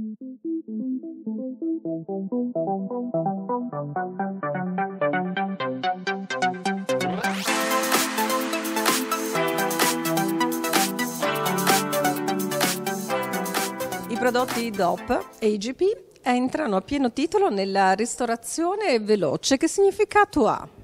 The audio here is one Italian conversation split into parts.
I prodotti DOP e IGP entrano a pieno titolo nella ristorazione veloce. Che significato ha?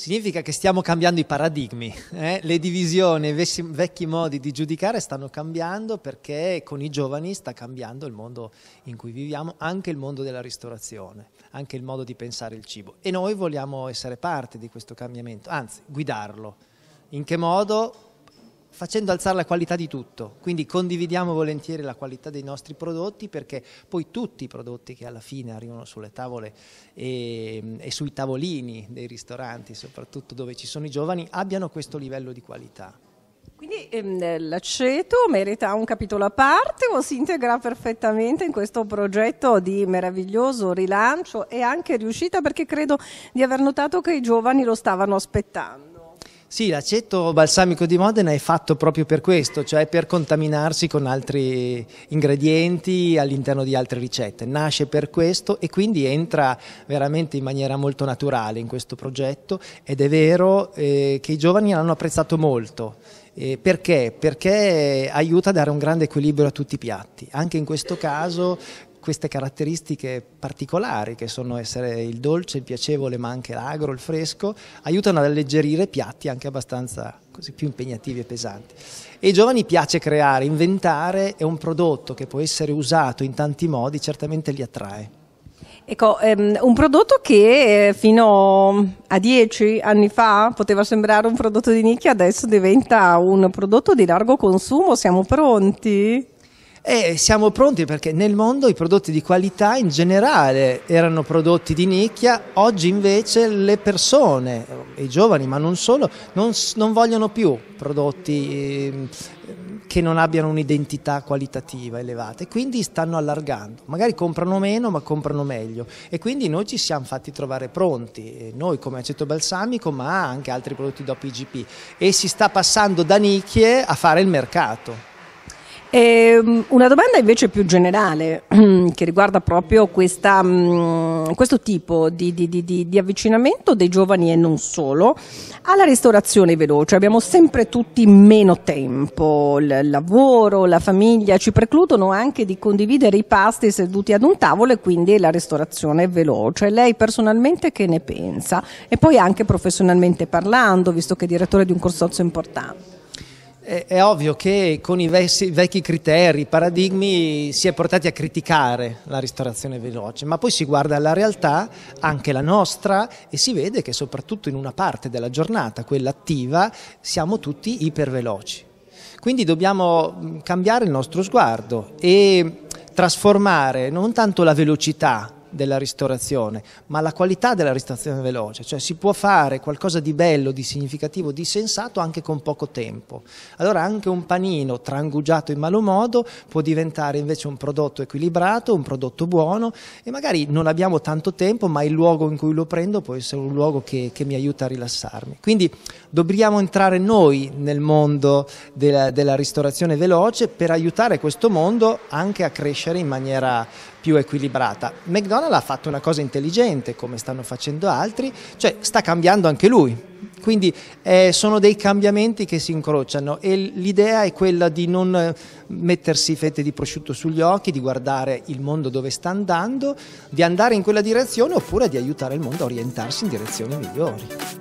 significa che stiamo cambiando i paradigmi, eh? le divisioni, i vecchi modi di giudicare stanno cambiando perché con i giovani sta cambiando il mondo in cui viviamo, anche il mondo della ristorazione, anche il modo di pensare il cibo e noi vogliamo essere parte di questo cambiamento, anzi guidarlo. In che modo? facendo alzare la qualità di tutto, quindi condividiamo volentieri la qualità dei nostri prodotti perché poi tutti i prodotti che alla fine arrivano sulle tavole e, e sui tavolini dei ristoranti, soprattutto dove ci sono i giovani, abbiano questo livello di qualità. Quindi ehm, l'aceto merita un capitolo a parte o si integra perfettamente in questo progetto di meraviglioso rilancio e anche riuscita perché credo di aver notato che i giovani lo stavano aspettando. Sì, l'aceto balsamico di Modena è fatto proprio per questo, cioè per contaminarsi con altri ingredienti all'interno di altre ricette. Nasce per questo e quindi entra veramente in maniera molto naturale in questo progetto ed è vero eh, che i giovani l'hanno apprezzato molto. Eh, perché? Perché aiuta a dare un grande equilibrio a tutti i piatti. Anche in questo caso queste caratteristiche particolari che sono essere il dolce, il piacevole ma anche l'agro, il fresco, aiutano ad alleggerire piatti anche abbastanza così, più impegnativi e pesanti. E ai giovani piace creare, inventare è un prodotto che può essere usato in tanti modi certamente li attrae. Ecco, um, un prodotto che eh, fino a dieci anni fa poteva sembrare un prodotto di nicchia, adesso diventa un prodotto di largo consumo, siamo pronti? e siamo pronti perché nel mondo i prodotti di qualità in generale erano prodotti di nicchia, oggi invece le persone, i giovani ma non solo, non, non vogliono più prodotti ehm, che non abbiano un'identità qualitativa elevata e quindi stanno allargando, magari comprano meno ma comprano meglio e quindi noi ci siamo fatti trovare pronti, noi come aceto balsamico ma anche altri prodotti dopo IGP e si sta passando da nicchie a fare il mercato. Eh, una domanda invece più generale che riguarda proprio questa, mm, questo tipo di, di, di, di, avvicinamento dei giovani e non solo alla ristorazione veloce. Abbiamo sempre tutti meno tempo, il lavoro, la famiglia ci precludono anche di condividere i pasti seduti ad un tavolo e quindi la ristorazione veloce. Lei personalmente che ne pensa? E poi anche professionalmente parlando, visto che è direttore di un consorzio importante è, è ovvio che con i vecchi, vecchi criteri, i paradigmi, si è portati a criticare la ristorazione veloce, ma poi si guarda alla realtà, anche la nostra, e si vede che soprattutto in una parte della giornata, quella attiva, siamo tutti iperveloci. Quindi dobbiamo mm, cambiare il nostro sguardo e trasformare non tanto la velocità della ristorazione, ma la qualità della ristorazione veloce, cioè si può fare qualcosa di bello, di significativo, di sensato anche con poco tempo. Allora anche un panino trangugiato in malo modo può diventare invece un prodotto equilibrato, un prodotto buono e magari non abbiamo tanto tempo, ma il luogo in cui lo prendo può essere un luogo che, che mi aiuta a rilassarmi. Quindi dobbiamo entrare noi nel mondo della, della ristorazione veloce per aiutare questo mondo anche a crescere in maniera più equilibrata. McDonald's Guardiola ha fatto una cosa intelligente come stanno facendo altri, cioè sta cambiando anche lui. Quindi eh, sono dei cambiamenti che si incrociano e l'idea è quella di non eh, mettersi fette di prosciutto sugli occhi, di guardare il mondo dove sta andando, di andare in quella direzione oppure di aiutare il mondo a orientarsi in direzioni migliori.